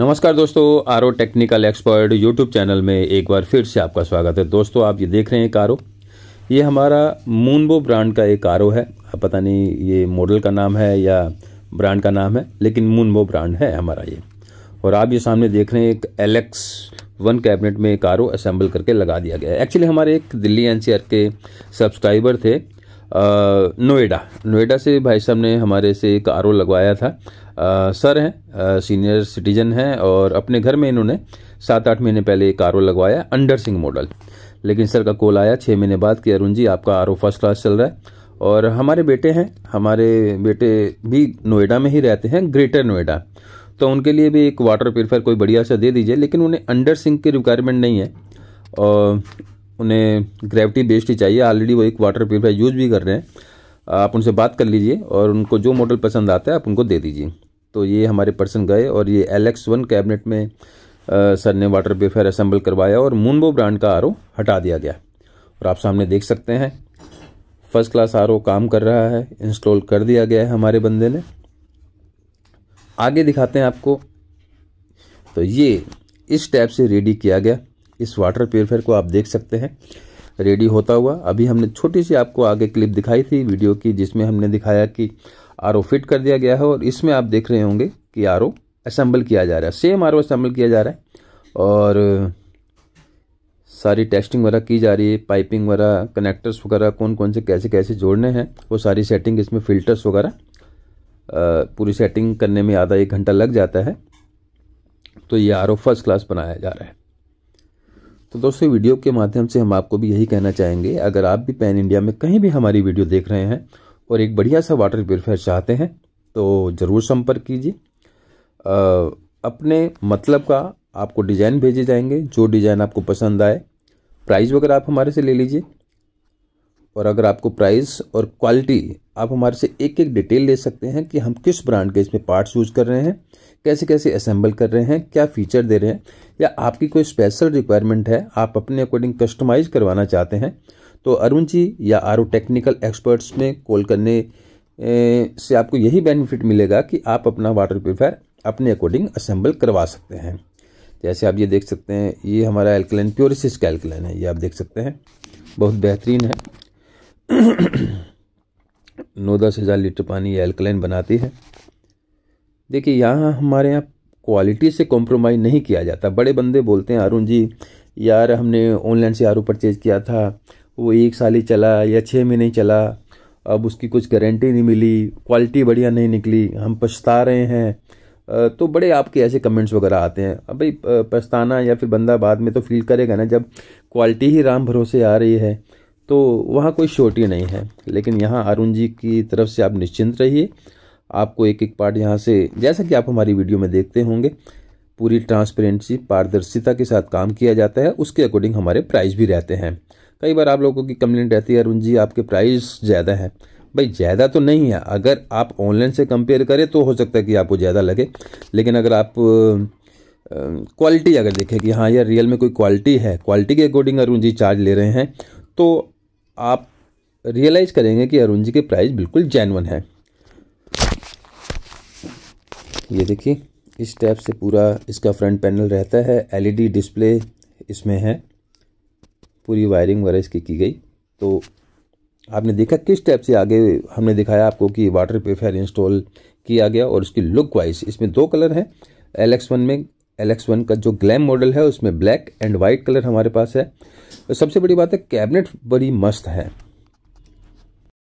नमस्कार दोस्तों R technical expert YouTube channel में एक बार फिर से आपका स्वागत है दोस्तों आप ये देख रहे हैं कारो ये हमारा मूनबो ब्रांड का एक कारो है पता नहीं ये मॉडल का नाम है या ब्रांड का नाम है लेकिन मूनबो ब्रांड है हमारा ये और आप ये सामने देख रहे हैं एक एलेक्स वन कैबिनेट में कारो असेंबल करके लगा दिया गया है एक्चुअली हमारे एक दिल्ली एन के सब्सक्राइबर थे नोएडा नोएडा से भाई साहब ने हमारे से एक आर लगवाया था आ, सर हैं सीनियर सिटीजन हैं और अपने घर में इन्होंने सात आठ महीने पहले एक आर लगवाया अंडर सिंह मॉडल लेकिन सर का कॉल आया छः महीने बाद कि अरुण जी आपका आर फर्स्ट क्लास चल रहा है और हमारे बेटे हैं हमारे बेटे भी नोएडा में ही रहते हैं ग्रेटर नोएडा तो उनके लिए भी एक वाटर प्योरीफायर कोई बढ़िया सा दे दीजिए लेकिन उन्हें अंडर सिंह की रिक्वायरमेंट नहीं है और उन्हें ग्रेविटी बेस्ड ही चाहिए ऑलरेडी वो एक वाटर प्योरीफायर यूज भी कर रहे हैं आप उनसे बात कर लीजिए और उनको जो मॉडल पसंद आता है आप उनको दे दीजिए तो ये हमारे पर्सन गए और ये एल एक्स वन कैबिनेट में आ, सर ने वाटर प्योरीफायर असेंबल करवाया और मूनबो ब्रांड का आर हटा दिया गया और आप सामने देख सकते हैं फर्स्ट क्लास आर काम कर रहा है इंस्टॉल कर दिया गया है हमारे बंदे ने आगे दिखाते हैं आपको तो ये इस टैप से रेडी किया गया इस वाटर प्योरीफायर को आप देख सकते हैं रेडी होता हुआ अभी हमने छोटी सी आपको आगे क्लिप दिखाई थी वीडियो की जिसमें हमने दिखाया कि आर फिट कर दिया गया है और इसमें आप देख रहे होंगे कि आर असेंबल किया जा रहा है सेम आर असेंबल किया जा रहा है और सारी टेस्टिंग वगैरह की जा रही है पाइपिंग वगैरह कनेक्टर्स वगैरह कौन कौन से कैसे कैसे जोड़ने हैं वो सारी सेटिंग इसमें फ़िल्टर्स वगैरह पूरी सेटिंग करने में आधा एक घंटा लग जाता है तो ये आर फर्स्ट क्लास बनाया जा रहा है तो दोस्तों वीडियो के माध्यम से हम आपको भी यही कहना चाहेंगे अगर आप भी पैन इंडिया में कहीं भी हमारी वीडियो देख रहे हैं और एक बढ़िया सा वाटर प्योरीफायर चाहते हैं तो ज़रूर संपर्क कीजिए अपने मतलब का आपको डिज़ाइन भेजे जाएंगे जो डिज़ाइन आपको पसंद आए प्राइस वगैरह आप हमारे से ले लीजिए और अगर आपको प्राइस और क्वालिटी आप हमारे से एक एक डिटेल ले सकते हैं कि हम किस ब्रांड के इसमें पार्ट्स यूज़ कर रहे हैं कैसे कैसे असेंबल कर रहे हैं क्या फीचर दे रहे हैं या आपकी कोई स्पेशल रिक्वायरमेंट है आप अपने अकॉर्डिंग कस्टमाइज़ करवाना चाहते हैं तो अरुण जी या आर टेक्निकल एक्सपर्ट्स में कॉल करने से आपको यही बेनिफिट मिलेगा कि आप अपना वाटर प्योरीफायर अपने अकॉर्डिंग असेंबल करवा सकते हैं जैसे आप ये देख सकते हैं ये हमारा एल्कलाइन प्योरिसिस का एल्कलाइन है ये आप देख सकते हैं बहुत बेहतरीन है नौ दस हज़ार लीटर पानी ये एल्कलाइन बनाती है देखिए यहाँ हमारे यहाँ क्वालिटी से कॉम्प्रोमाइज़ नहीं किया जाता बड़े बंदे बोलते हैं अरुण जी यार हमने ऑनलाइन से आर परचेज़ किया था वो एक साल ही चला या छः महीने ही चला अब उसकी कुछ गारंटी नहीं मिली क्वालिटी बढ़िया नहीं निकली हम पछता रहे हैं तो बड़े आपके ऐसे कमेंट्स वगैरह आते हैं अब भाई पछताना या फिर बंदा बाद में तो फील करेगा ना जब क्वालिटी ही राम भरोसे आ रही है तो वहाँ कोई शोटी नहीं है लेकिन यहाँ अरुण जी की तरफ से आप निश्चिंत रहिए आपको एक एक पार्ट यहाँ से जैसा कि आप हमारी वीडियो में देखते होंगे पूरी ट्रांसपेरेंसी पारदर्शिता के साथ काम किया जाता है उसके अकॉर्डिंग हमारे प्राइस भी रहते हैं कई बार आप लोगों की कंप्लेंट रहती है अरुण जी आपके प्राइस ज़्यादा है भाई ज़्यादा तो नहीं है अगर आप ऑनलाइन से कंपेयर करें तो हो सकता है कि आपको ज़्यादा लगे लेकिन अगर आप क्वालिटी अगर देखें कि हाँ यार रियल में कोई क्वालिटी है क्वालिटी के अकॉर्डिंग अरुण जी चार्ज ले रहे हैं तो आप रियलाइज़ करेंगे कि अरुण जी के प्राइस बिल्कुल जैनवन है ये देखिए इस टैप से पूरा इसका फ्रंट पैनल रहता है एलईडी डिस्प्ले इसमें है पूरी वायरिंग वगैरह इसकी की गई तो आपने देखा किस टैप से आगे हमने दिखाया आपको कि वाटर प्योरीफायर इंस्टॉल किया गया और इसकी लुक वाइज इसमें दो कलर हैं एल एक्स वन में एल एक्स वन का जो ग्लैम मॉडल है उसमें ब्लैक एंड वाइट कलर हमारे पास है सबसे बड़ी बात है कैबिनेट बड़ी मस्त है